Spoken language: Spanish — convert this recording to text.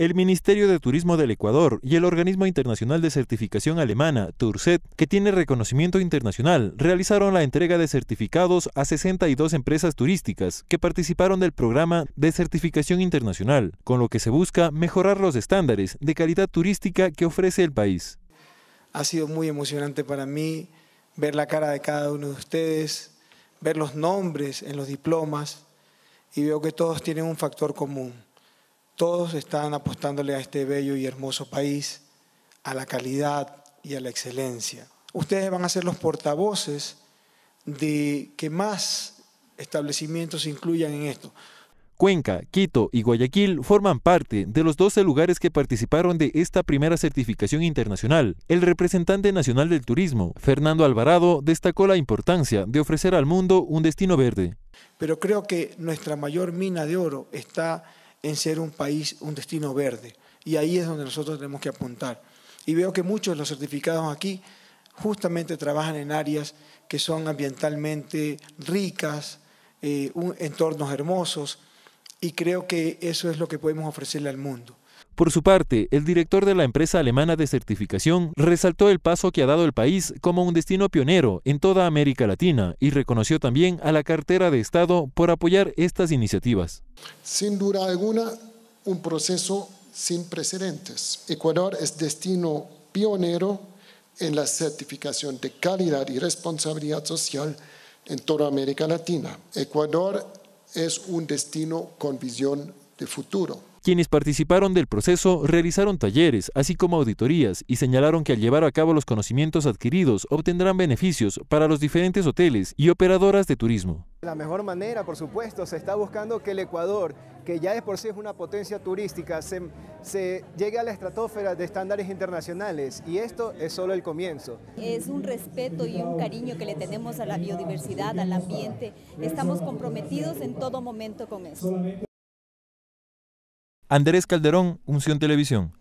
el Ministerio de Turismo del Ecuador y el Organismo Internacional de Certificación Alemana, TURCET, que tiene reconocimiento internacional, realizaron la entrega de certificados a 62 empresas turísticas que participaron del programa de certificación internacional, con lo que se busca mejorar los estándares de calidad turística que ofrece el país. Ha sido muy emocionante para mí ver la cara de cada uno de ustedes, ver los nombres en los diplomas y veo que todos tienen un factor común todos están apostándole a este bello y hermoso país, a la calidad y a la excelencia. Ustedes van a ser los portavoces de que más establecimientos se incluyan en esto. Cuenca, Quito y Guayaquil forman parte de los 12 lugares que participaron de esta primera certificación internacional. El representante nacional del turismo, Fernando Alvarado, destacó la importancia de ofrecer al mundo un destino verde. Pero creo que nuestra mayor mina de oro está en ser un país, un destino verde. Y ahí es donde nosotros tenemos que apuntar. Y veo que muchos de los certificados aquí justamente trabajan en áreas que son ambientalmente ricas, eh, entornos hermosos, y creo que eso es lo que podemos ofrecerle al mundo. Por su parte, el director de la empresa alemana de certificación resaltó el paso que ha dado el país como un destino pionero en toda América Latina y reconoció también a la cartera de Estado por apoyar estas iniciativas. Sin duda alguna, un proceso sin precedentes. Ecuador es destino pionero en la certificación de calidad y responsabilidad social en toda América Latina. Ecuador es un destino con visión de futuro quienes participaron del proceso realizaron talleres, así como auditorías, y señalaron que al llevar a cabo los conocimientos adquiridos obtendrán beneficios para los diferentes hoteles y operadoras de turismo. La mejor manera, por supuesto, se está buscando que el Ecuador, que ya de por sí es una potencia turística, se, se llegue a la estratosfera de estándares internacionales y esto es solo el comienzo. Es un respeto y un cariño que le tenemos a la biodiversidad, al ambiente. Estamos comprometidos en todo momento con eso. Andrés Calderón, Unción Televisión.